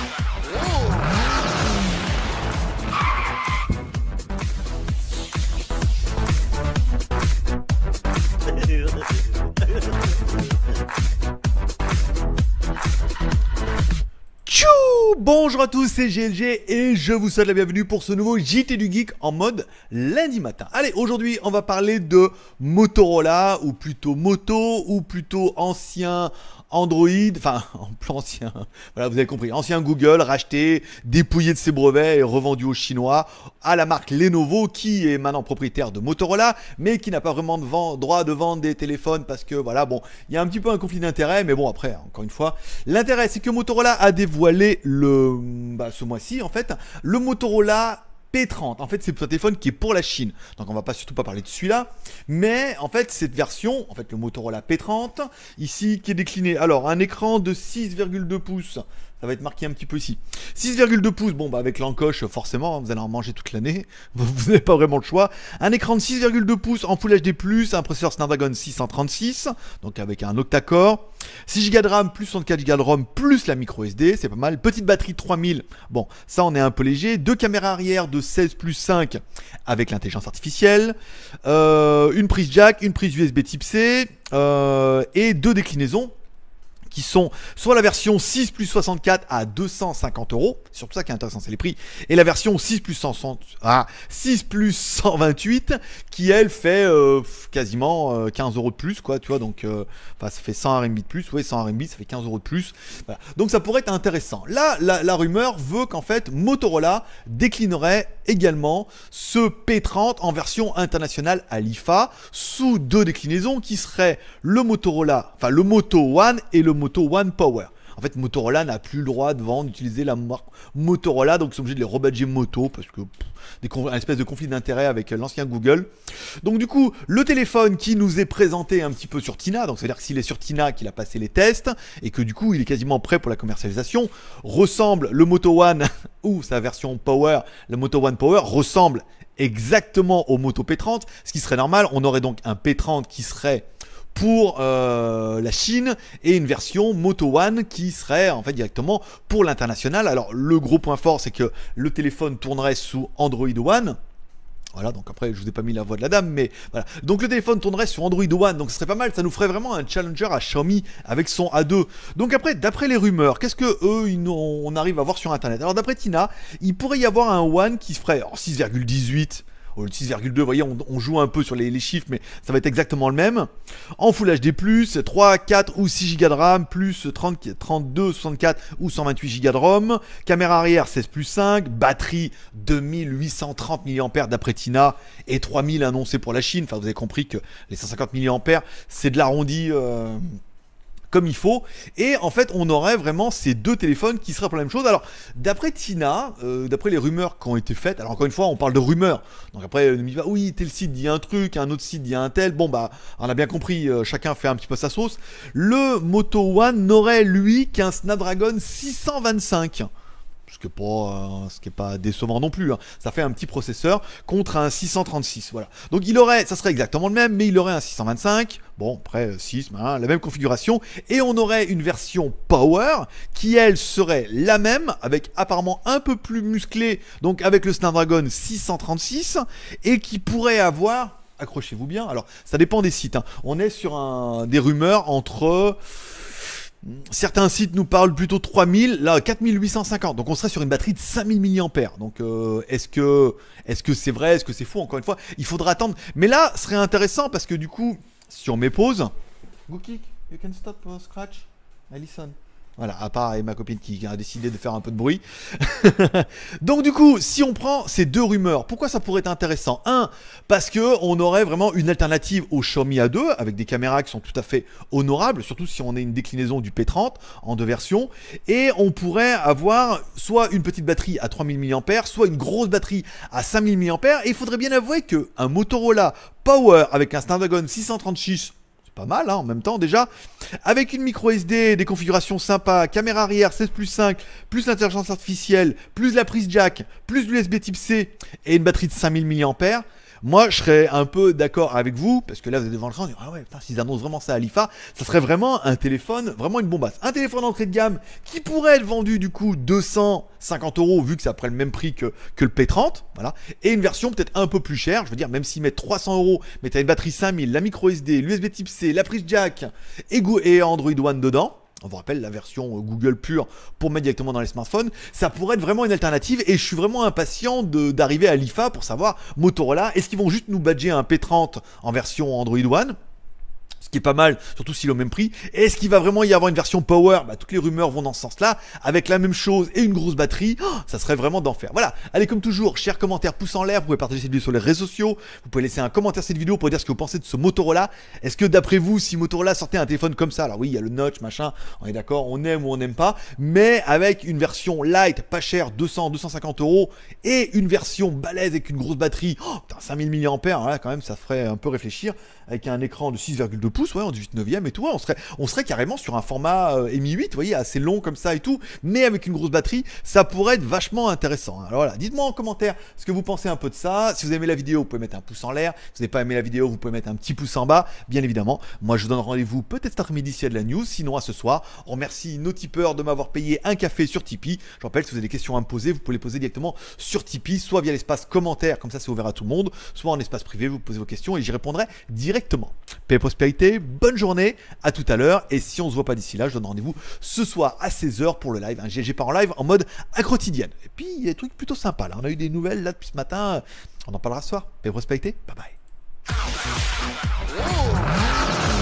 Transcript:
Bye. bonjour à tous, c'est GLG et je vous souhaite la bienvenue pour ce nouveau JT du Geek en mode lundi matin. Allez, aujourd'hui on va parler de Motorola, ou plutôt moto, ou plutôt ancien Android, enfin en ancien, voilà vous avez compris, ancien Google racheté, dépouillé de ses brevets et revendu aux Chinois à la marque Lenovo qui est maintenant propriétaire de Motorola mais qui n'a pas vraiment de droit de vendre des téléphones parce que voilà bon, il y a un petit peu un conflit d'intérêt, mais bon après encore une fois, l'intérêt c'est que Motorola a dévoilé le le, bah, ce mois-ci en fait, le Motorola P30. En fait, c'est un téléphone qui est pour la Chine. Donc, on va pas surtout pas parler de celui-là. Mais, en fait, cette version, en fait, le Motorola P30, ici, qui est décliné. Alors, un écran de 6,2 pouces ça va être marqué un petit peu ici. 6,2 pouces, bon bah avec l'encoche forcément, hein, vous allez en manger toute l'année, vous n'avez pas vraiment le choix. Un écran de 6,2 pouces en Full HD+, un processeur Snapdragon 636, donc avec un octa-core. 6 Go de RAM plus 64 Go de ROM plus la micro SD, c'est pas mal. Petite batterie 3000, bon ça on est un peu léger. Deux caméras arrière de 16 plus 5 avec l'intelligence artificielle. Euh, une prise jack, une prise USB type C euh, et deux déclinaisons qui sont soit la version 6 plus 64 à 250 euros, c'est surtout ça qui est intéressant, c'est les prix, et la version 6 plus, 160, ah, 6 plus 128 qui elle fait euh, quasiment 15 euh, euros de plus, quoi, tu vois, donc euh, bah, ça fait 100 RMB de plus, oui, 100 RMB, ça fait 15 euros de plus. Donc ça pourrait être intéressant. Là, la, la rumeur veut qu'en fait Motorola déclinerait également ce P30 en version internationale à l'IFA sous deux déclinaisons qui seraient le Motorola, enfin le Moto One et le Moto One Power. En fait, Motorola n'a plus le droit de vendre, d'utiliser la marque Motorola, donc ils sont obligés de les rebadger moto parce que des, un espèce de conflit d'intérêt avec l'ancien Google. Donc du coup, le téléphone qui nous est présenté un petit peu sur Tina, donc c'est-à-dire que s'il est sur Tina, qu'il a passé les tests et que du coup il est quasiment prêt pour la commercialisation, ressemble le Moto One ou sa version Power, le Moto One Power ressemble exactement au Moto P30, ce qui serait normal. On aurait donc un P30 qui serait pour euh, la Chine et une version Moto One qui serait en fait directement pour l'international. Alors le gros point fort c'est que le téléphone tournerait sous Android One. Voilà, donc après, je vous ai pas mis la voix de la dame, mais voilà. Donc le téléphone tournerait sur Android One, donc ce serait pas mal, ça nous ferait vraiment un challenger à Xiaomi avec son A2. Donc après, d'après les rumeurs, qu'est-ce que eux, on arrive à voir sur Internet Alors d'après Tina, il pourrait y avoir un One qui ferait 6,18 6,2, vous voyez, on, joue un peu sur les, chiffres, mais ça va être exactement le même. En Full HD+, 3, 4 ou 6 Go de RAM, plus 30, 32, 64 ou 128 Go de ROM. Caméra arrière 16 plus 5, batterie 2830 mAh d'après Tina et 3000 annoncés pour la Chine. Enfin, vous avez compris que les 150 mAh, c'est de l'arrondi... Euh, comme il faut. Et en fait, on aurait vraiment ces deux téléphones qui seraient pour la même chose. Alors, d'après Tina, euh, d'après les rumeurs qui ont été faites, alors encore une fois, on parle de rumeurs. Donc après, ne me dit bah oui, tel site dit un truc, un autre site dit un tel. Bon, bah, on a bien compris, euh, chacun fait un petit peu sa sauce. Le Moto One n'aurait, lui, qu'un Snapdragon 625 ce qui n'est euh, pas, décevant non plus. Hein. Ça fait un petit processeur contre un 636, voilà. Donc il aurait, ça serait exactement le même, mais il aurait un 625, bon après 6, euh, hein, la même configuration, et on aurait une version Power qui elle serait la même, avec apparemment un peu plus musclé, donc avec le Snapdragon 636, et qui pourrait avoir, accrochez-vous bien, alors ça dépend des sites, hein. on est sur un, des rumeurs entre... Certains sites nous parlent plutôt 3000, là 4850. Donc on serait sur une batterie de 5000 mAh. Donc euh, est-ce que ce c'est vrai, est-ce que c'est faux Encore une fois, il faudra attendre. Mais là, ce serait intéressant parce que du coup, si on met pause, you can uh, scratch. Voilà, à part et ma copine qui a décidé de faire un peu de bruit. Donc du coup, si on prend ces deux rumeurs, pourquoi ça pourrait être intéressant Un, parce que on aurait vraiment une alternative au Xiaomi A2 avec des caméras qui sont tout à fait honorables, surtout si on a une déclinaison du P30 en deux versions, et on pourrait avoir soit une petite batterie à 3000 mAh, soit une grosse batterie à 5000 mAh. Et il faudrait bien avouer que un Motorola Power avec un Snapdragon 636 pas mal hein, en même temps déjà. Avec une micro SD, des configurations sympas, caméra arrière 16 plus 5, plus l'intelligence artificielle, plus la prise jack, plus l'USB type C et une batterie de 5000 mAh, moi, je serais un peu d'accord avec vous, parce que là, vous êtes devant le champ, vous dites, ah ouais, putain, s'ils annoncent vraiment ça à l'IFA, ça serait vraiment un téléphone, vraiment une bombasse. Un téléphone d'entrée de gamme qui pourrait être vendu, du coup, 250 euros, vu que ça près le même prix que, que le P30, voilà. Et une version peut-être un peu plus chère, je veux dire, même s'ils mettent 300 euros, mais t'as une batterie 5000, la micro SD, l'USB type C, la prise jack et Android One dedans on vous rappelle la version euh, Google pure pour mettre directement dans les smartphones, ça pourrait être vraiment une alternative et je suis vraiment impatient d'arriver à l'IFA pour savoir Motorola, est-ce qu'ils vont juste nous badger un P30 en version Android One qui est pas mal, surtout s'il est au même prix. Est-ce qu'il va vraiment y avoir une version Power bah, Toutes les rumeurs vont dans ce sens-là, avec la même chose et une grosse batterie, oh, ça serait vraiment d'enfer. Voilà, allez comme toujours, cher commentaires, pouce en l'air, vous pouvez partager cette vidéo sur les réseaux sociaux, vous pouvez laisser un commentaire sur cette vidéo pour dire ce que vous pensez de ce Motorola. Est-ce que d'après vous, si Motorola sortait un téléphone comme ça, alors oui, il y a le notch, machin, on est d'accord, on aime ou on n'aime pas, mais avec une version light, pas chère, 200, 250 euros, et une version balèze avec une grosse batterie, oh, putain, 5000 mAh, là quand même, ça ferait un peu réfléchir, avec un écran de 6,2 soit en 18 neuvième et tout, on serait, on serait carrément sur un format euh, Mi 8, vous voyez, assez long comme ça et tout, mais avec une grosse batterie, ça pourrait être vachement intéressant. Hein. Alors voilà, dites-moi en commentaire ce que vous pensez un peu de ça. Si vous aimez la vidéo, vous pouvez mettre un pouce en l'air. Si vous n'avez pas aimé la vidéo, vous pouvez mettre un petit pouce en bas, bien évidemment. Moi, je vous donne rendez-vous peut-être cet après-midi il y a de la news, sinon à ce soir. On remercie nos tipeurs de m'avoir payé un café sur Tipeee. Je rappelle, si vous avez des questions à me poser, vous pouvez les poser directement sur Tipeee, soit via l'espace commentaire, comme ça c'est ouvert à tout le monde, soit en espace privé, vous posez vos questions et j'y répondrai directement. Paix et prospérité Bonne journée, à tout à l'heure. Et si on se voit pas d'ici là, je donne rendez-vous ce soir à 16h pour le live. Un pas en live en mode à quotidienne. Et puis, il y a des trucs plutôt sympas là. On a eu des nouvelles là depuis ce matin. On en parlera ce soir. mais respectez. Bye bye.